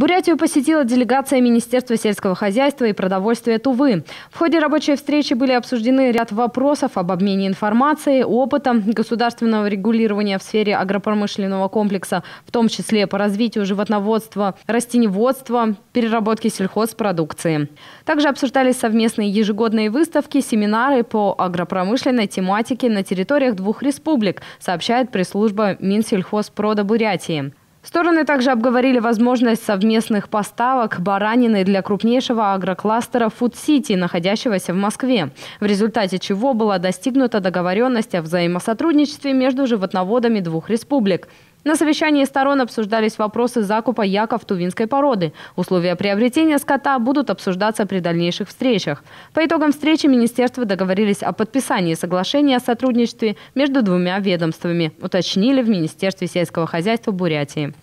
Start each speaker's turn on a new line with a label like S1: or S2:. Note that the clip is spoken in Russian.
S1: Бурятию посетила делегация Министерства сельского хозяйства и продовольствия Тувы. В ходе рабочей встречи были обсуждены ряд вопросов об обмене информацией, опытом государственного регулирования в сфере агропромышленного комплекса, в том числе по развитию животноводства, растеневодства, переработки сельхозпродукции. Также обсуждались совместные ежегодные выставки, семинары по агропромышленной тематике на территориях двух республик, сообщает пресс-служба Минсельхозпрода Бурятии. Стороны также обговорили возможность совместных поставок баранины для крупнейшего агрокластера Food City, находящегося в Москве, в результате чего была достигнута договоренность о взаимосотрудничестве между животноводами двух республик – на совещании сторон обсуждались вопросы закупа яков тувинской породы. Условия приобретения скота будут обсуждаться при дальнейших встречах. По итогам встречи министерства договорились о подписании соглашения о сотрудничестве между двумя ведомствами, уточнили в Министерстве сельского хозяйства Бурятии.